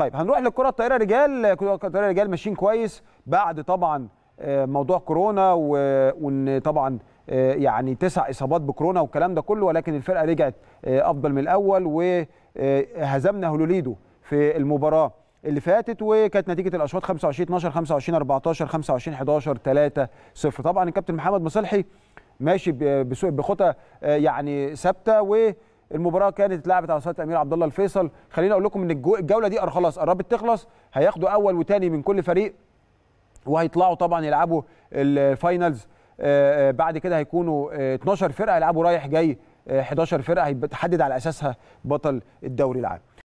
طيب هنروح للكره الطايره رجال كره الطايره رجال ماشيين كويس بعد طبعا آه، موضوع كورونا وان طبعا آه، يعني تسع اصابات بكورونا والكلام ده كله ولكن الفرقه رجعت آه، افضل من الاول وهزمنا هولوليدو في المباراه اللي فاتت وكانت نتيجه الاشواط 25 12 25 14 25 11 3 0 طبعا الكابتن محمد مصلحي ماشي بخطى يعني ثابته و المباراه كانت اتلعبت على صاله الامير عبد الله الفيصل خليني اقول لكم ان الجوله دي خلاص قربت تخلص هياخدوا اول وثاني من كل فريق وهيطلعوا طبعا يلعبوا الفاينلز آه، آه، بعد كده هيكونوا 12 آه، فرقه هيلعبوا رايح جاي 11 فرقه هيتحدد على اساسها بطل الدوري العام